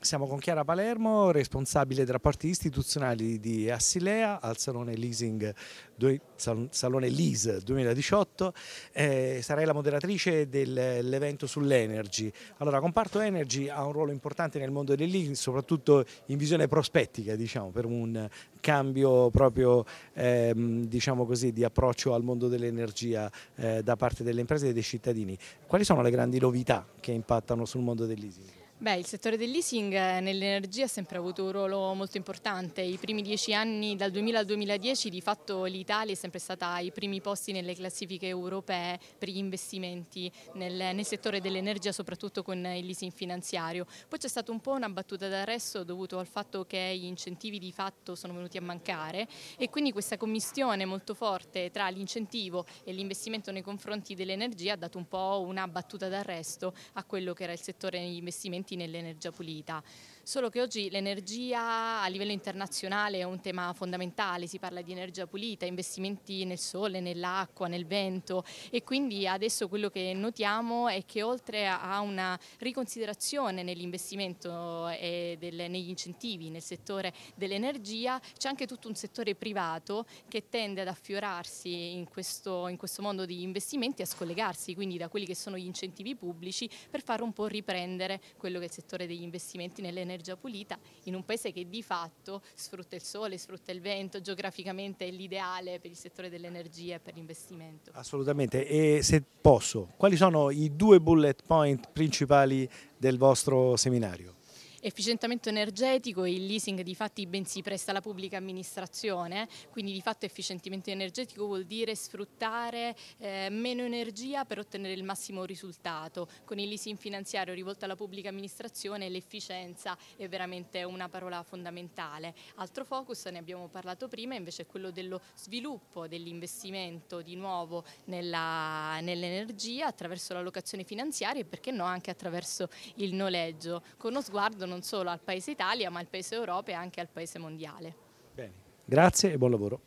Siamo con Chiara Palermo, responsabile dei rapporti istituzionali di Assilea al Salone, Leasing, Salone Lease 2018. Eh, sarai la moderatrice dell'evento sull'energy. Allora, comparto energy ha un ruolo importante nel mondo del leasing, soprattutto in visione prospettica, diciamo, per un cambio proprio ehm, diciamo così, di approccio al mondo dell'energia eh, da parte delle imprese e dei cittadini. Quali sono le grandi novità che impattano sul mondo del leasing? Beh, il settore del leasing eh, nell'energia ha sempre avuto un ruolo molto importante. I primi dieci anni, dal 2000 al 2010, di fatto l'Italia è sempre stata ai primi posti nelle classifiche europee per gli investimenti nel, nel settore dell'energia, soprattutto con il leasing finanziario. Poi c'è stata un po' una battuta d'arresto dovuto al fatto che gli incentivi di fatto sono venuti a mancare e quindi questa commissione molto forte tra l'incentivo e l'investimento nei confronti dell'energia ha dato un po' una battuta d'arresto a quello che era il settore degli investimenti avanti nell'energia pulita. Solo che oggi l'energia a livello internazionale è un tema fondamentale, si parla di energia pulita, investimenti nel sole, nell'acqua, nel vento e quindi adesso quello che notiamo è che oltre a una riconsiderazione nell'investimento e eh, del, negli incentivi nel settore dell'energia c'è anche tutto un settore privato che tende ad affiorarsi in questo, in questo mondo di investimenti e a scollegarsi quindi da quelli che sono gli incentivi pubblici per far un po' riprendere quello quello che è il settore degli investimenti nell'energia pulita in un paese che di fatto sfrutta il sole, sfrutta il vento, geograficamente è l'ideale per il settore dell'energia e per l'investimento. Assolutamente e se posso, quali sono i due bullet point principali del vostro seminario? Efficientamento energetico e il leasing di fatti ben si presta alla pubblica amministrazione, quindi di fatto efficientamento energetico vuol dire sfruttare eh, meno energia per ottenere il massimo risultato. Con il leasing finanziario rivolto alla pubblica amministrazione l'efficienza è veramente una parola fondamentale. Altro focus, ne abbiamo parlato prima, invece è quello dello sviluppo dell'investimento di nuovo nell'energia attraverso la locazione finanziaria e perché no anche attraverso il noleggio, con uno sguardo non non solo al Paese Italia ma al Paese Europa e anche al Paese mondiale. Bene, grazie e buon lavoro.